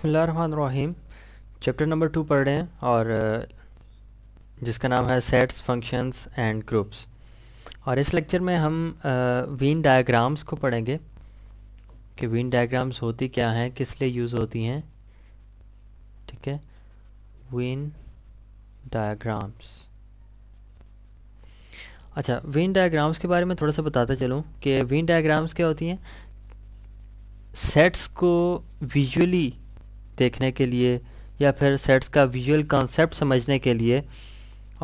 बिसमीम chapter number two पढ़ रहे हैं और जिसका नाम है सेट्स फंक्शंस एंड ग्रुप्स और इस लेक्चर में हम वीन डायग्राम्स को पढ़ेंगे कि वीन डायग्राम्स होती क्या हैं किस लिए यूज़ होती हैं ठीक है वीन डायग्राम्स अच्छा वीन डायग्राम्स के बारे में थोड़ा सा बताते चलूँ कि वीन डायग्राम्स क्या होती हैं सेट्स को विजुअली देखने के लिए या फिर सेट्स का विजुअल कॉन्सेप्ट समझने के लिए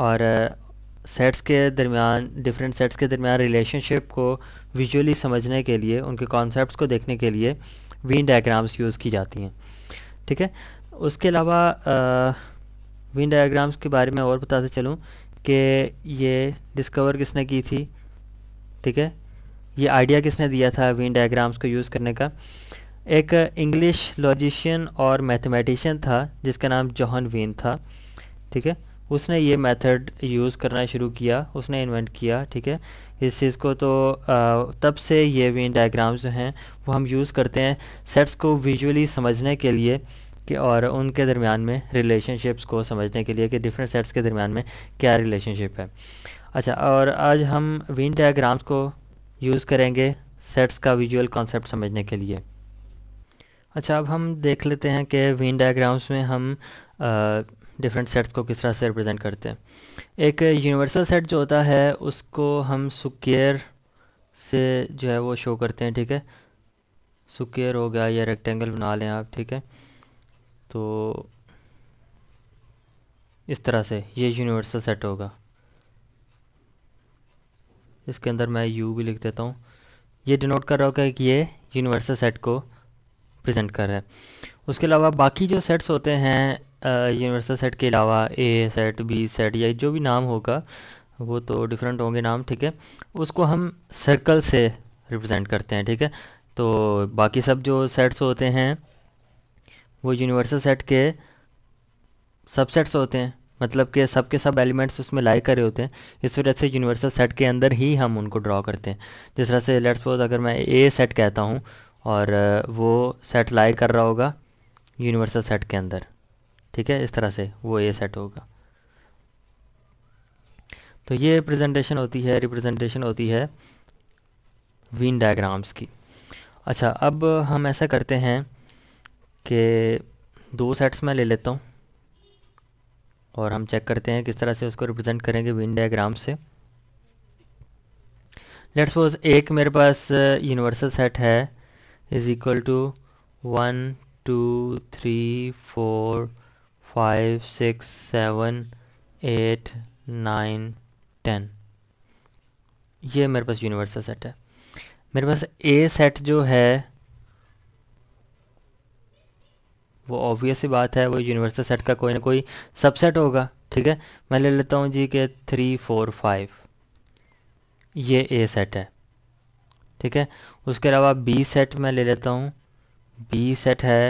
और सेट्स के दरमियान डिफरेंट सेट्स के दरमियान रिलेशनशिप को विजुअली समझने के लिए उनके कॉन्सेप्ट्स को देखने के लिए वीन डायग्राम्स यूज़ की जाती हैं ठीक है उसके अलावा वीन डायग्राम्स के बारे में और बताते चलूँ कि ये डिस्कवर किसने की थी ठीक है ये आइडिया किसने दिया था वीन डायग्राम्स को यूज़ करने का एक इंग्लिश लॉजिशियन और मैथमेटिशियन था जिसका नाम जॉहन वेन था ठीक है उसने ये मेथड यूज़ करना शुरू किया उसने इन्वेंट किया ठीक है इस चीज़ को तो आ, तब से ये वेन डायग्राम्स जो हैं वो हम यूज़ करते हैं सेट्स को विजुअली समझने के लिए कि और उनके दरमियान में रिलेशनशिप्स को समझने के लिए कि डिफरेंट सेट्स के दरमियान में क्या रिलेशनशिप है अच्छा और आज हम वीन डायग्राम्स को यूज़ करेंगे सेट्स का विजुअल कॉन्सेप्ट समझने के लिए अच्छा अब हम देख लेते हैं कि वीन डायग्राम्स में हम डिफरेंट सेट्स को किस तरह से रिप्रेजेंट करते हैं एक यूनिवर्सल सेट जो होता है उसको हम सुकेयर से जो है वो शो करते हैं ठीक है सुकेयर हो गया या रेक्टेंगल बना लें आप ठीक है तो इस तरह से ये यूनिवर्सल सेट होगा इसके अंदर मैं यू भी लिख देता हूँ ये डिनोट कर रहा होगा कि ये यूनिवर्सल सेट को प्रेजेंट कर रहा है उसके अलावा बाकी जो सेट्स होते हैं यूनिवर्सल सेट के अलावा ए सेट बी सेट या जो भी नाम होगा वो तो डिफरेंट होंगे नाम ठीक है उसको हम सर्कल से रिप्रेजेंट करते हैं ठीक है तो बाकी सब जो सेट्स होते हैं वो यूनिवर्सल सेट के सबसेट्स होते हैं मतलब के सब के सब एलिमेंट्स उसमें लाइक करे होते हैं इस वजह से यूनिवर्सल सेट के अंदर ही हम उनको ड्रॉ करते हैं जिस तरह से लेट्स सपोज अगर मैं ए सेट कहता हूँ और वो सेट लाई कर रहा होगा यूनिवर्सल सेट के अंदर ठीक है इस तरह से वो ये सेट होगा तो ये प्रेजेंटेशन होती है रिप्रेजेंटेशन होती है वीन डायग्राम्स की अच्छा अब हम ऐसा करते हैं कि दो सेट्स मैं ले लेता हूँ और हम चेक करते हैं किस तरह से उसको रिप्रेजेंट करेंगे विन डायग्राम से लेट्स सपोज एक मेरे पास यूनिवर्सल सेट है is equal to 1 2 3 4 5 6 7 8 9 10 ये मेरे पास यूनिवर्सल सेट है मेरे पास ए सेट जो है वो ऑब्वियस ही बात है वो यूनिवर्सल सेट का कोई ना कोई सबसेट होगा ठीक है मैं ले लेता हूँ जी के थ्री फोर फाइव ये ए सेट है ठीक है उसके अलावा बी सेट मैं ले लेता हूँ बी सेट है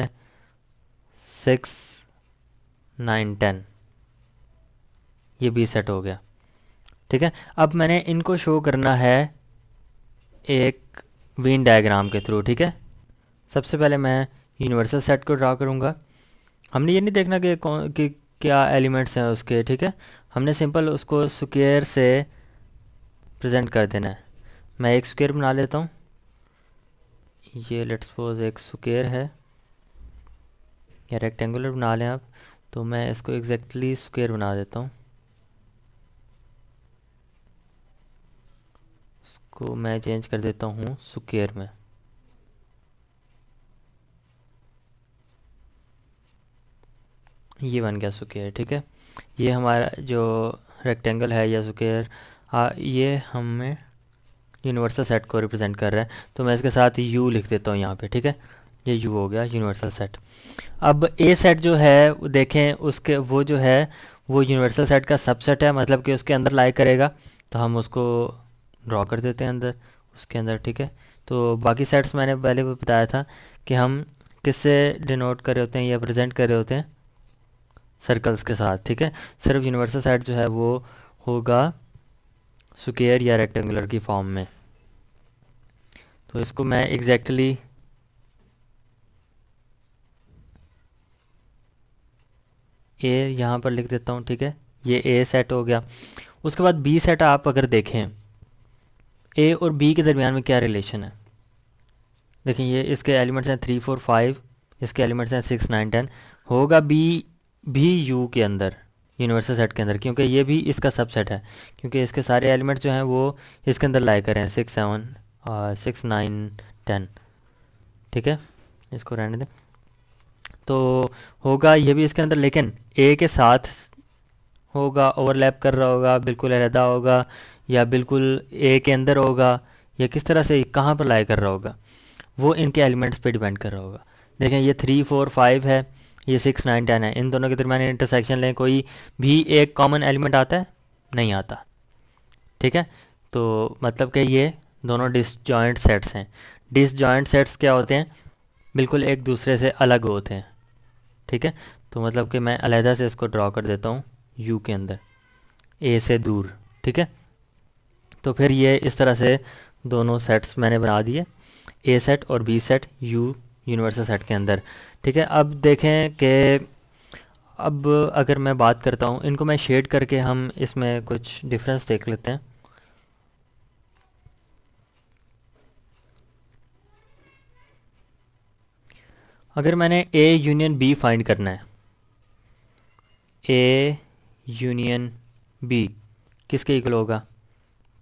सिक्स नाइन टेन ये बी सेट हो गया ठीक है अब मैंने इनको शो करना है एक वीन डायग्राम के थ्रू ठीक है सबसे पहले मैं यूनिवर्सल सेट को ड्रा करूँगा हमने ये नहीं देखना कि कौन कि क्या एलिमेंट्स हैं उसके ठीक है हमने सिंपल उसको स्क्वेयर से प्रेजेंट कर देना है मैं एक स्क्वेयर बना लेता हूँ ये लेट सपोज एक स्क्वेयर है या रेक्टेंगुलर बना लें आप तो मैं इसको एग्जैक्टली स्क्वेयर बना देता हूँ इसको मैं चेंज कर देता हूँ स्क्वेयर में ये बन गया स्क्वेयर ठीक है ये हमारा जो रेक्टेंगल है या स्क्वेयर ये हमें यूनिवर्सल सेट को रिप्रेजेंट कर रहा है तो मैं इसके साथ यू लिख देता हूँ यहाँ पे ठीक है ये यू हो गया यूनिवर्सल सेट अब ए सेट जो है देखें उसके वो जो है वो यूनिवर्सल सेट का सबसेट है मतलब कि उसके अंदर लाइक करेगा तो हम उसको ड्रॉ कर देते हैं अंदर उसके अंदर ठीक है तो बाकी सेट्स मैंने पहले भी बताया था कि हम किससे डिनोट कर रहे होते हैं या प्रजेंट कर रहे होते हैं सर्कल्स के साथ ठीक है सिर्फ यूनिवर्सल सेट जो है वो होगा स्क्वेयर या रेक्टेंगुलर की फॉर्म में तो इसको मैं एग्जैक्टली ए यहाँ पर लिख देता हूँ ठीक है ये ए सेट हो गया उसके बाद बी सेट आप अगर देखें ए और बी के दरमियान में क्या रिलेशन है देखिए ये इसके एलिमेंट्स हैं थ्री फोर फाइव इसके एलिमेंट्स हैं सिक्स नाइन टेन होगा बी भी यू के अंदर यूनिवर्सल सेट के अंदर क्योंकि ये भी इसका सबसेट है क्योंकि इसके सारे एलिमेंट जो हैं वो इसके अंदर लाए करें सिक्स सेवन और सिक्स नाइन टेन ठीक है इसको रहने दें तो होगा ये भी इसके अंदर लेकिन ए के साथ होगा ओवरलैप कर रहा होगा बिल्कुल अलहदा होगा या बिल्कुल ए के अंदर होगा या किस तरह से कहाँ पर लाए कर रहा होगा वो इनके एलिमेंट्स पे डिपेंड कर रहा होगा देखें ये थ्री फोर फाइव है ये सिक्स नाइन टेन है इन दोनों के दरमियान इंटरसेक्शन लें कोई भी एक कॉमन एलिमेंट आता है नहीं आता ठीक है तो मतलब कि ये दोनों डिसजॉइंट सेट्स हैं डिसजॉइंट सेट्स क्या होते हैं बिल्कुल एक दूसरे से अलग होते हैं ठीक है तो मतलब कि मैं अलहदा से इसको ड्रॉ कर देता हूँ यू के अंदर ए से दूर ठीक है तो फिर ये इस तरह से दोनों सेट्स मैंने बना दिए ए सेट और B set U universal set के अंदर ठीक है अब देखें कि अब अगर मैं बात करता हूँ इनको मैं शेड करके हम इसमें कुछ डिफरेंस देख लेते हैं अगर मैंने ए यूनियन बी फाइंड करना है ए यूनियन बी किसके इक्वल होगा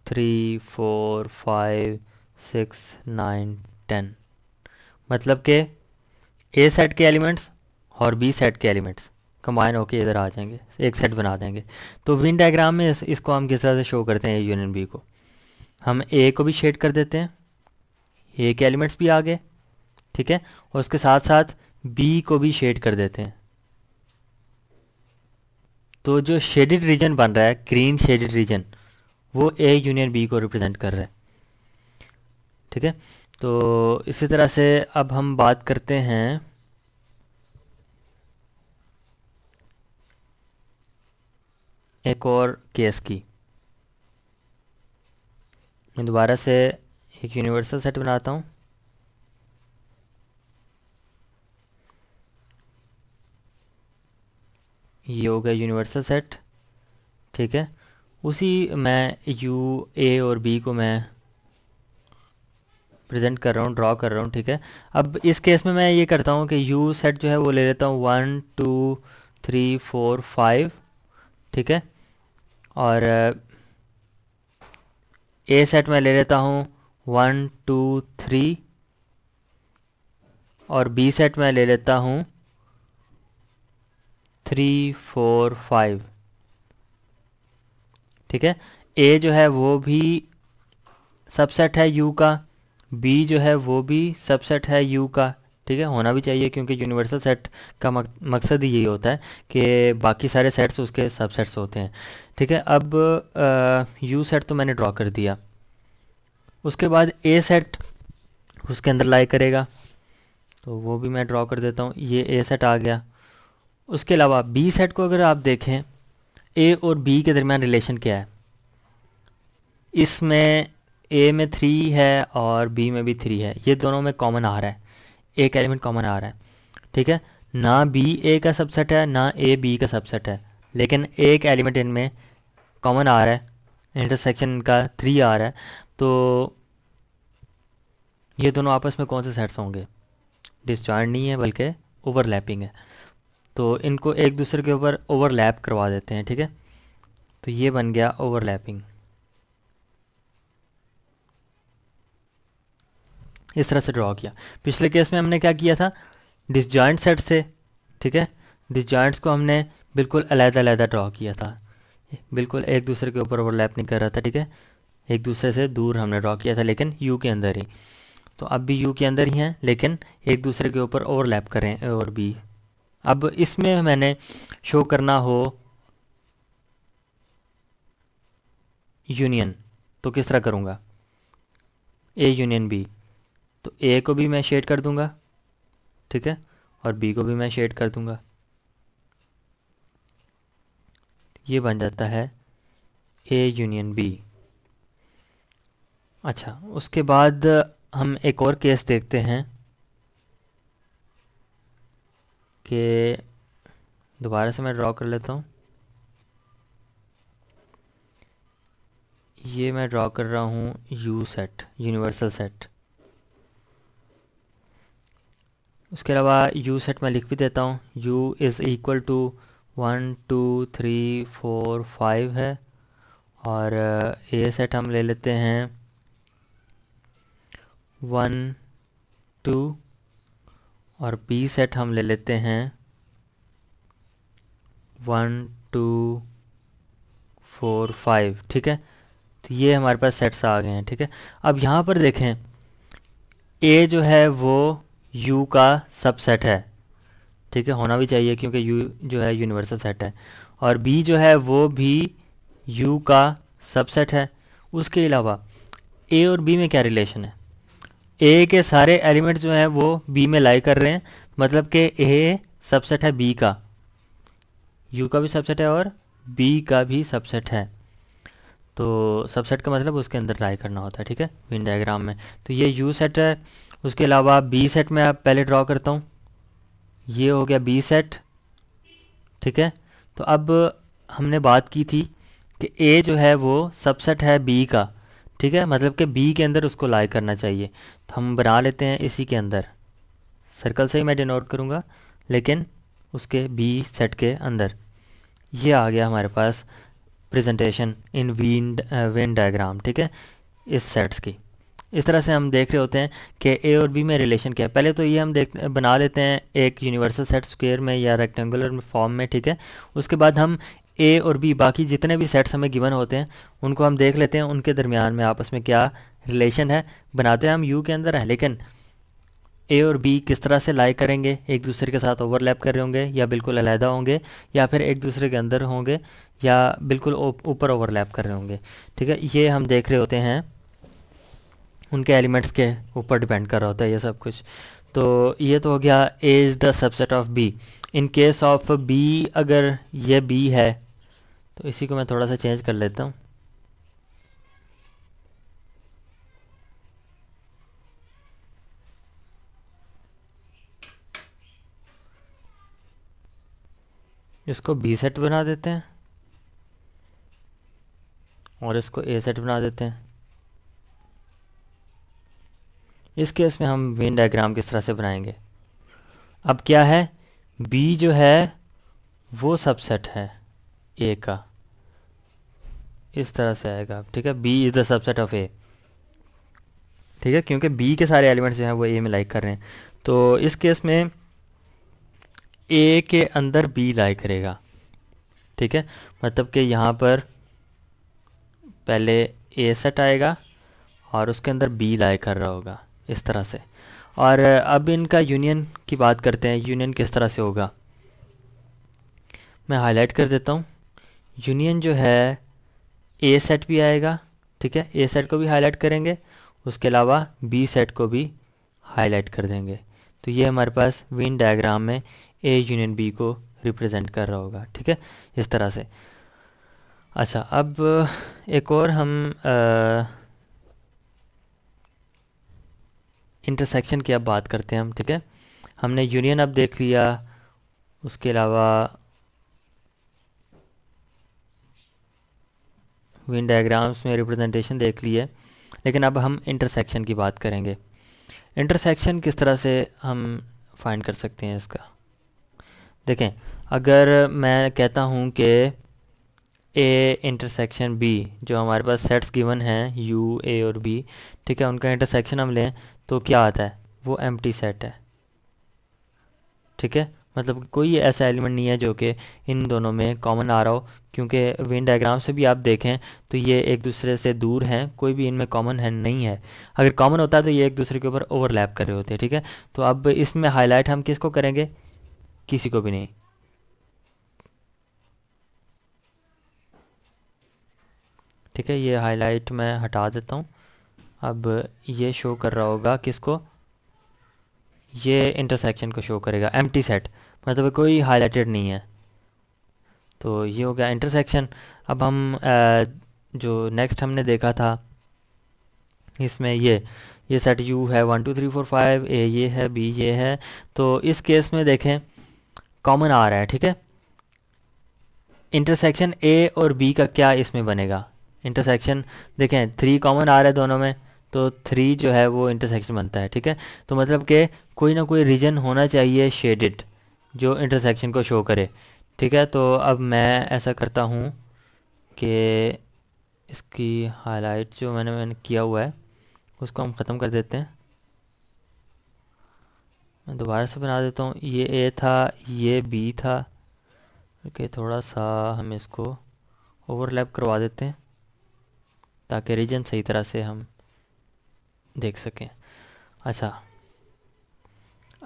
three four five six nine ten मतलब के ए सेट के एलिमेंट्स और बी सेट के एलिमेंट्स कंबाइन होकर इधर आ जाएंगे एक सेट बना देंगे तो विन डायग्राम में इस, इसको हम किस तरह से शो करते हैं ए यूनियन बी को हम ए को भी शेड कर देते हैं ए के एलिमेंट्स भी आ गए ठीक है और उसके साथ साथ बी को भी शेड कर देते हैं तो जो शेडेड रीजन बन रहा है ग्रीन शेडेड रीजन वो ए यूनियन बी को रिप्रेजेंट कर रहा है ठीक है तो इसी तरह से अब हम बात करते हैं एक और केस की मैं दोबारा से एक यूनिवर्सल सेट बनाता हूँ ये हो गया यूनिवर्सल सेट ठीक है उसी मैं यू ए और बी को मैं प्रेजेंट कर रहा हूँ ड्रॉ कर रहा हूँ ठीक है अब इस केस में मैं ये करता हूँ कि यू सेट जो है वो ले लेता हूँ one two three four five ठीक है और ए सेट मैं ले लेता हूँ वन टू थ्री और बी सेट मैं ले लेता हूँ थ्री फोर फाइव ठीक है ए जो है वो भी सबसेट है यू का बी जो है वो भी सबसेट है यू का ठीक है होना भी चाहिए क्योंकि यूनिवर्सल सेट का मकसद ही यही होता है कि बाकी सारे सेट्स उसके सबसेट्स होते हैं ठीक है अब यू सेट तो मैंने ड्रॉ कर दिया उसके बाद ए सेट उसके अंदर लाई करेगा तो वो भी मैं ड्रॉ कर देता हूँ ये ए सेट आ गया उसके अलावा बी सेट को अगर आप देखें ए और बी के दरमियान रिलेशन क्या है इसमें ए में थ्री है और बी में भी थ्री है ये दोनों में कॉमन आ रहा है एक एलिमेंट कॉमन आ रहा है ठीक है ना बी ए का सबसेट है ना ए बी का सबसेट है लेकिन एक एलिमेंट इनमें कॉमन आ रहा है इंटरसेक्शन का थ्री आ रहा है तो ये दोनों आपस में कौन से सेट्स होंगे डिस्चार्ज नहीं है बल्कि ओवरलैपिंग है तो इनको एक दूसरे के ऊपर ओवरलैप करवा देते हैं ठीक है तो ये बन गया ओवरलैपिंग इस तरह से ड्रॉ किया पिछले केस में हमने क्या किया था डिस जॉइंट सेट से ठीक है डिस जॉइंट्स को हमने बिल्कुल अलहदा-अलहदा ड्रॉ किया था बिल्कुल एक दूसरे के ऊपर ओवरलैप नहीं कर रहा था ठीक है एक दूसरे से दूर हमने ड्रॉ किया था लेकिन यू के अंदर ही तो अब भी यू के अंदर ही हैं लेकिन एक दूसरे के ऊपर ओवरलैप करें और भी अब इसमें मैंने शो करना हो यूनियन तो किस तरह करूँगा ए यूनियन बी तो ए को भी मैं शेड कर दूंगा ठीक है और बी को भी मैं शेड कर दूंगा ये बन जाता है ए यूनियन बी अच्छा उसके बाद हम एक और केस देखते हैं कि दोबारा से मैं ड्रॉ कर लेता हूँ ये मैं ड्रॉ कर रहा हूँ यू सेट यूनिवर्सल सेट उसके अलावा यू सेट मैं लिख भी देता हूँ U is equal to one two three four five है और ए uh, सेट हम ले लेते हैं वन टू और बी सेट हम ले लेते हैं वन टू फोर फाइव ठीक है तो ये हमारे पास सेट्स आ गए हैं ठीक है अब यहाँ पर देखें ए जो है वो यू का सबसेट है ठीक है होना भी चाहिए क्योंकि यू जो है यूनिवर्सल सेट है और बी जो है वो भी यू का सबसेट है उसके अलावा ए और बी में क्या रिलेशन है ए के सारे एलिमेंट जो हैं वो बी में लाई कर रहे हैं मतलब कि ए सबसेट है बी का यू का भी सबसेट है और बी का भी सबसेट है तो सबसेट का मतलब उसके अंदर लाई करना होता है ठीक है विन डायग्राम में तो ये यू सेट है उसके अलावा बी सेट में आप पहले ड्रॉ करता हूँ ये हो गया बी सेट ठीक है तो अब हमने बात की थी कि ए जो है वो सबसेट है बी का ठीक है मतलब कि बी के अंदर उसको लाइक करना चाहिए तो हम बना लेते हैं इसी के अंदर सर्कल से ही मैं डिनोट करूँगा लेकिन उसके बी सेट के अंदर ये आ गया हमारे पास presentation in Venn Venn diagram ठीक है इस सेट्स की इस तरह से हम देख रहे होते हैं कि ए और बी में रिलेशन क्या है पहले तो ये हम देख बना लेते हैं एक यूनिवर्सल सेट स्क्वेयर में या रेक्टेंगुलर फॉर्म में ठीक है उसके बाद हम ए और बी बाकी जितने भी सेट्स हमें गिवन होते हैं उनको हम देख लेते हैं उनके दरमियान में आपस में क्या रिलेशन है बनाते हैं हम यू के अंदर हैं लेकिन ए और बी किस तरह से लाइक करेंगे एक दूसरे के साथ ओवरलैप कर रहे होंगे या बिल्कुल अलहदा होंगे या फिर एक दूसरे के अंदर होंगे या बिल्कुल ऊपर ओवरलैप कर रहे होंगे ठीक है ये हम देख रहे होते हैं उनके एलिमेंट्स के ऊपर डिपेंड कर रहा होता है ये सब कुछ तो ये तो हो गया A is the subset of B in case of B अगर ये बी है तो इसी को मैं थोड़ा सा चेंज कर लेता हूँ इसको बी सेट बना देते हैं और इसको ए सेट बना देते हैं इस केस में हम वेन डायग्राम किस तरह से बनाएंगे अब क्या है बी जो है वो सबसेट है ए का इस तरह से आएगा ठीक है B is the subset of A ठीक है क्योंकि बी के सारे एलिमेंट्स जो हैं वो ए में लाइक कर रहे हैं तो इस केस में ए के अंदर बी लाइक करेगा ठीक है मतलब कि यहाँ पर पहले ए सेट आएगा और उसके अंदर बी लाइक कर रहा होगा इस तरह से और अब इनका यूनियन की बात करते हैं यूनियन किस तरह से होगा मैं हाईलाइट कर देता हूँ यूनियन जो है ए सेट भी आएगा ठीक है ए सेट को भी हाईलाइट करेंगे उसके अलावा बी सेट को भी हाईलाइट कर देंगे तो ये हमारे पास विन डायग्राम में ए यूनियन बी को रिप्रेजेंट कर रहा होगा ठीक है इस तरह से अच्छा अब एक और हम आ, इंटरसेक्शन की अब बात करते हैं हम ठीक है हमने यूनियन अब देख लिया उसके अलावा विन डायग्राम्स में रिप्रेजेंटेशन देख ली है लेकिन अब हम इंटरसेक्शन की बात करेंगे इंटरसेक्शन किस तरह से हम फाइंड कर सकते हैं इसका देखें अगर मैं कहता हूँ कि ए इंटरसेक्शन बी जो हमारे पास सेट्स गिवन हैं यू ए और बी ठीक है उनका इंटरसेक्शन हम लें तो क्या आता है वो एम सेट है ठीक है मतलब कोई ऐसा एलिमेंट नहीं है जो कि इन दोनों में कॉमन आ रहा हो क्योंकि विन डायग्राम से भी आप देखें तो ये एक दूसरे से दूर हैं कोई भी इनमें कॉमन है नहीं है अगर कॉमन होता है तो ये एक दूसरे के ऊपर ओवरलैप कर रहे होते हैं ठीक है तो अब इसमें हाईलाइट हम किसको करेंगे किसी को भी नहीं ठीक है ये हाईलाइट मैं हटा देता हूँ अब ये शो कर रहा होगा किसको ये इंटरसेक्शन को शो करेगा एम सेट मतलब कोई हाईलाइटेड नहीं है तो ये हो गया इंटरसेक्शन अब हम आ, जो नेक्स्ट हमने देखा था इसमें ये ये सेट यू है one two three four five A ये है बी ये है तो इस केस में देखें कॉमन आ रहा है ठीक है इंटरसेक्शन ए और बी का क्या इसमें बनेगा इंटरसेक्शन देखें थ्री कॉमन आ रहा है दोनों में तो थ्री जो है वो इंटरसेक्शन बनता है ठीक है तो मतलब कि कोई ना कोई रीजन होना चाहिए शेडिड जो इंटरसेक्शन को शो करे ठीक है तो अब मैं ऐसा करता हूँ कि इसकी हाईलाइट जो मैंने मैंने किया हुआ है उसको हम ख़त्म कर देते हैं मैं दोबारा से बना देता हूँ ये ए था ये बी था ओके थोड़ा सा हम इसको ओवरलैप करवा देते हैं ताकि रीजन सही तरह से हम देख सकें अच्छा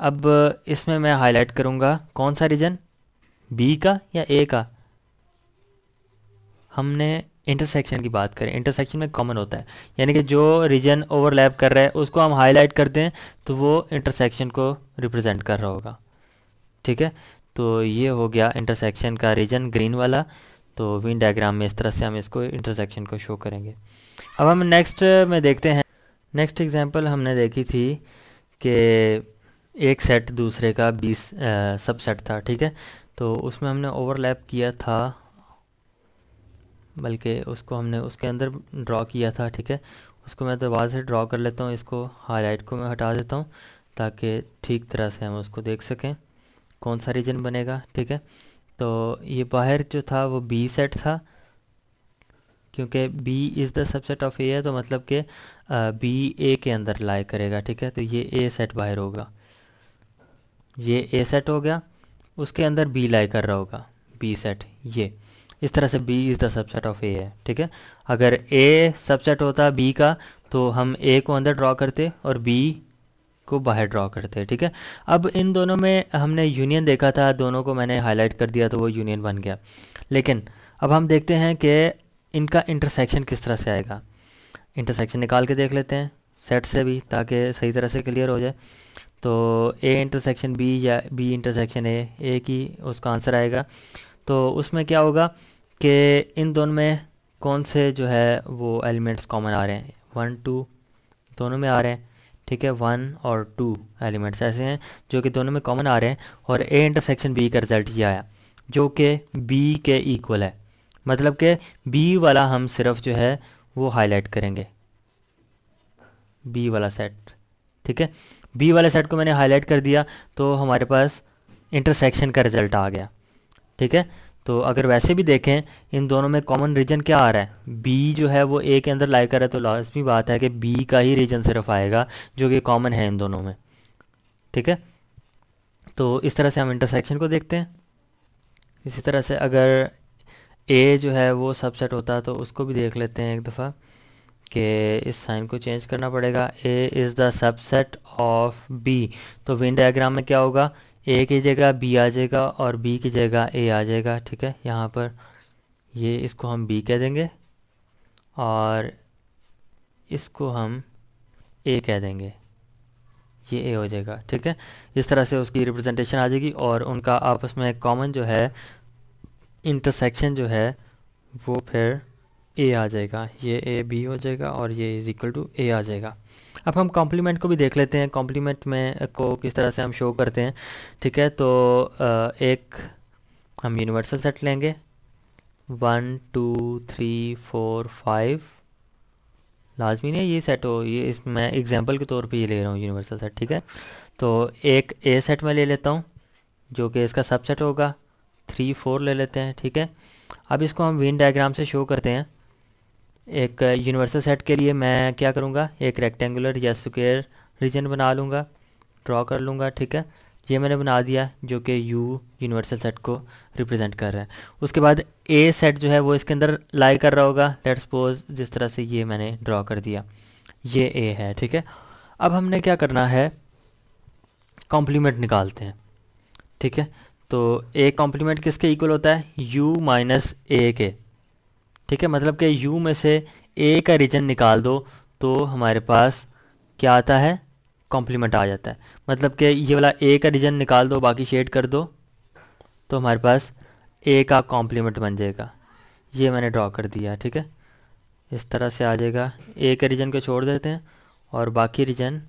अब इसमें मैं हाईलाइट करूँगा कौन सा रीजन बी का या ए का हमने इंटरसेक्शन की बात करें इंटरसेक्शन में कॉमन होता है यानी कि जो रीजन ओवरलैप कर रहा है उसको हम हाईलाइट करते हैं तो वो इंटरसेक्शन को रिप्रेजेंट कर रहा होगा ठीक है तो ये हो गया इंटरसेक्शन का रीजन ग्रीन वाला तो विन डायग्राम में इस तरह से हम इसको इंटरसेक्शन को शो करेंगे अब हम नेक्स्ट में देखते हैं नेक्स्ट एग्जांपल हमने देखी थी कि एक सेट दूसरे का बीस सब सेट था ठीक है तो उसमें हमने ओवरलैप किया था बल्कि उसको हमने उसके अंदर ड्रॉ किया था ठीक है उसको मैं दोबारा से ड्रॉ कर लेता हूँ इसको हाईलाइट को मैं हटा देता हूँ ताकि ठीक तरह से हम उसको देख सकें कौन सा रीजन बनेगा ठीक है तो ये बाहर जो था वो बी सेट था क्योंकि B is the subset of A है तो मतलब कि बी ए के अंदर लाई करेगा ठीक है तो ये ए सेट बाहर होगा ये ए सेट हो गया उसके अंदर बी लाई कर रहा होगा बी सेट ये इस तरह से B is the subset of A है ठीक है अगर ए सबसेट होता बी का तो हम ए को अंदर ड्रॉ करते और बी को बाहर ड्रा करते ठीक है अब इन दोनों में हमने यूनियन देखा था दोनों को मैंने हाईलाइट कर दिया तो वो यूनियन बन गया लेकिन अब हम देखते हैं कि इनका इंटरसेक्शन किस तरह से आएगा इंटरसेक्शन निकाल के देख लेते हैं सेट से भी ताकि सही तरह से क्लियर हो जाए तो ए इंटरसेक्शन बी या बी इंटरसेक्शन ए ए की उसका आंसर आएगा तो उसमें क्या होगा कि इन दोनों में कौन से जो है वो एलिमेंट्स कॉमन आ रहे हैं वन टू दोनों में आ रहे हैं ठीक है वन और टू एलिमेंट्स ऐसे हैं जो कि दोनों में कॉमन आ रहे हैं और ए इंटरसेक्शन बी का रिज़ल्ट ये आया जो कि बी के इक्वल है मतलब के बी वाला हम सिर्फ जो है वो हाईलाइट करेंगे बी वाला सेट ठीक है बी वाले सेट को मैंने हाईलाइट कर दिया तो हमारे पास इंटरसेक्शन का रिजल्ट आ गया ठीक है तो अगर वैसे भी देखें इन दोनों में कॉमन रीजन क्या आ रहा है बी जो है वो ए के अंदर लाइक कर रहा है तो लाजमी बात है कि बी का ही रीजन सिर्फ आएगा जो कि कॉमन है इन दोनों में ठीक है तो इस तरह से हम इंटरसेक्शन को देखते हैं इसी तरह से अगर ए जो है वो सबसेट होता है तो उसको भी देख लेते हैं एक दफ़ा कि इस साइन को चेंज करना पड़ेगा A is the subset of B तो विन डायग्राम में क्या होगा ए की जगह बी आ जाएगा और बी की जगह ए आ जाएगा ठीक है यहाँ पर ये इसको हम बी कह देंगे और इसको हम ए कह देंगे ये ए हो जाएगा ठीक है इस तरह से उसकी रिप्रेजेंटेशन आ जाएगी और उनका आपस में कॉमन जो है इंटरसेक्शन जो है वो फिर ए आ जाएगा ये ए बी हो जाएगा और ये इज इक्वल टू ए आ जाएगा अब हम कॉम्प्लीमेंट को भी देख लेते हैं कॉम्प्लीमेंट में को किस तरह से हम शो करते हैं ठीक है तो एक हम यूनिवर्सल सेट लेंगे one two three four five लाजमी नहीं है ये सेट हो ये इस मैं एग्जाम्पल के तौर पे ये ले रहा हूँ यूनिवर्सल सेट ठीक है तो एक ए सेट में ले लेता हूँ जो कि इसका सबसेट होगा थ्री फोर ले लेते हैं ठीक है अब इसको हम विन डायग्राम से शो करते हैं एक यूनिवर्सल uh, सेट के लिए मैं क्या करूँगा एक रेक्टेंगुलर या स्क्वेयर रीजन बना लूँगा ड्रॉ कर लूँगा ठीक है ये मैंने बना दिया जो कि यू यूनिवर्सल सेट को रिप्रेजेंट कर रहा है उसके बाद ए सेट जो है वो इसके अंदर लाई कर रहा होगा लेट सपोज जिस तरह से ये मैंने ड्रॉ कर दिया ये ए है ठीक है अब हमने क्या करना है कॉम्प्लीमेंट निकालते हैं ठीक है तो ए कॉम्प्लीमेंट किसके इक्वल होता है यू माइनस ए के ठीक है मतलब कि यू में से ए का रीजन निकाल दो तो हमारे पास क्या आता है कॉम्प्लीमेंट आ जाता है मतलब कि ये वाला ए का रीजन निकाल दो बाकी शेड कर दो तो हमारे पास ए का कॉम्प्लीमेंट बन जाएगा ये मैंने ड्रॉ कर दिया ठीक है इस तरह से आ जाएगा ए के रीजन को छोड़ देते हैं और बाकी रीजन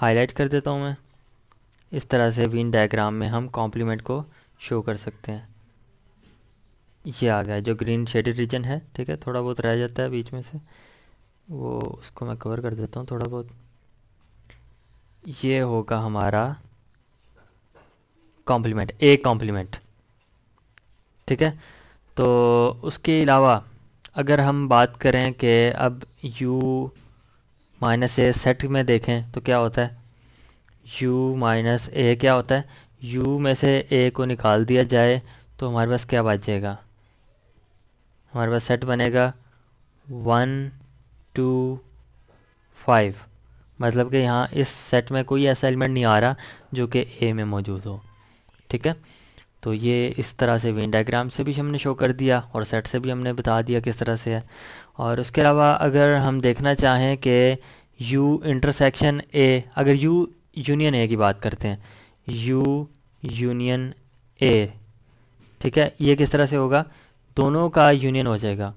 हाईलाइट कर देता हूँ मैं इस तरह से भी इन डायग्राम में हम कॉम्प्लीमेंट को शो कर सकते हैं ये आ गया जो ग्रीन शेडेड रीजन है ठीक है थोड़ा बहुत रह जाता है बीच में से वो उसको मैं कवर कर देता हूँ थोड़ा बहुत ये होगा हमारा कॉम्प्लीमेंट ए कॉम्प्लीमेंट ठीक है तो उसके अलावा अगर हम बात करें कि अब यू माइनस ए सेट में देखें तो क्या होता है u माइनस ए क्या होता है u में से ए को निकाल दिया जाए तो हमारे पास क्या बचेगा हमारे पास सेट बनेगा वन टू फाइव मतलब कि यहाँ इस सेट में कोई ऐसा एलिमेंट नहीं आ रहा जो कि ए में मौजूद हो ठीक है तो ये इस तरह से वेन डायग्राम से भी हमने शो कर दिया और सेट से भी हमने बता दिया किस तरह से है और उसके अलावा अगर हम देखना चाहें कि U इंटरसेक्शन A अगर U यूनियन ए की बात करते हैं यू यूनियन ए ठीक है ये किस तरह से होगा दोनों का यूनियन हो जाएगा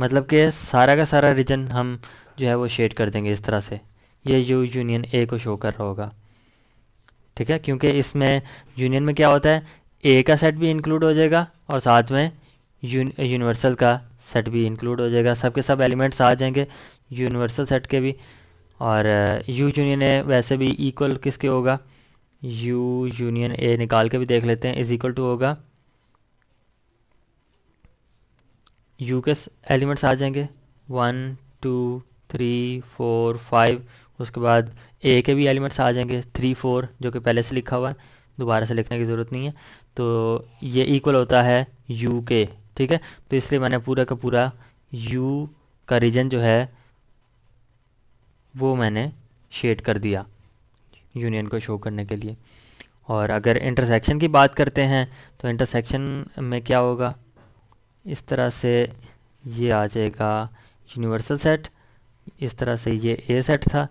मतलब कि सारा का सारा रीजन हम जो है वो शेड कर देंगे इस तरह से ये यू यूनियन ए को शो कर रहा होगा ठीक है क्योंकि इसमें यूनियन में क्या होता है ए का सेट भी इंक्लूड हो जाएगा और साथ में यूनिवर्सल का सेट भी इंक्लूड हो जाएगा सबके सब एलिमेंट्स आ जाएंगे यूनिवर्सल सेट के भी और यू यूनियन ए वैसे भी इक्वल किसके होगा यू यूनियन ए निकाल के भी देख लेते हैं इज इक्वल टू होगा यू के एलिमेंट्स आ जाएंगे one two three four five उसके बाद ए के भी एलिमेंट्स आ जाएंगे थ्री फोर जो कि पहले से लिखा हुआ है दोबारा से लिखने की ज़रूरत नहीं है तो ये इक्वल होता है यू के ठीक है तो इसलिए मैंने पूरा का पूरा यू का रीजन जो है वो मैंने शेड कर दिया यूनियन को शो करने के लिए और अगर इंटरसेक्शन की बात करते हैं तो इंटरसेक्शन में क्या होगा इस तरह से ये आ जाएगा यूनिवर्सल सेट इस तरह से ये ए सेट था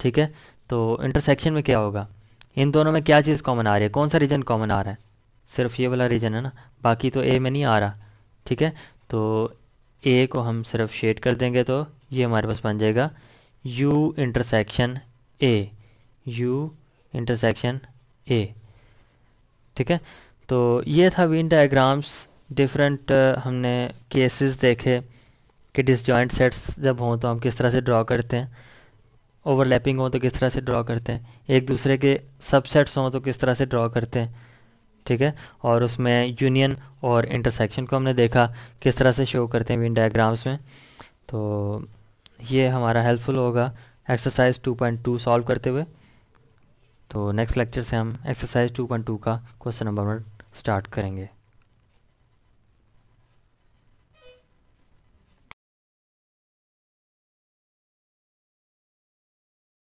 ठीक है तो इंटरसेक्शन में क्या होगा इन दोनों में क्या चीज़ कॉमन आ रही है कौन सा रीजन कॉमन आ रहा है सिर्फ ये वाला रीजन है ना बाकी तो ए में नहीं आ रहा ठीक है तो ए को हम सिर्फ शेड कर देंगे तो ये हमारे पास बन जाएगा U intersection A, U intersection A ठीक है तो ये था विन डायग्राम्स डिफरेंट हमने केसेस देखे कि डिसजॉइंट सेट्स जब हों तो हम किस तरह से ड्रा करते हैं ओवरलैपिंग हो तो किस तरह से ड्रा करते हैं एक दूसरे के सबसेट्स हों तो किस तरह से ड्रॉ करते हैं ठीक है और उसमें यूनियन और इंटरसेक्शन को हमने देखा किस तरह से शो करते हैं विन डायग्राम्स में तो ये हमारा हेल्पफुल होगा एक्सरसाइज 2.2 सॉल्व करते हुए तो नेक्स्ट लेक्चर से हम एक्सरसाइज 2.2 का क्वेश्चन नंबर वन स्टार्ट करेंगे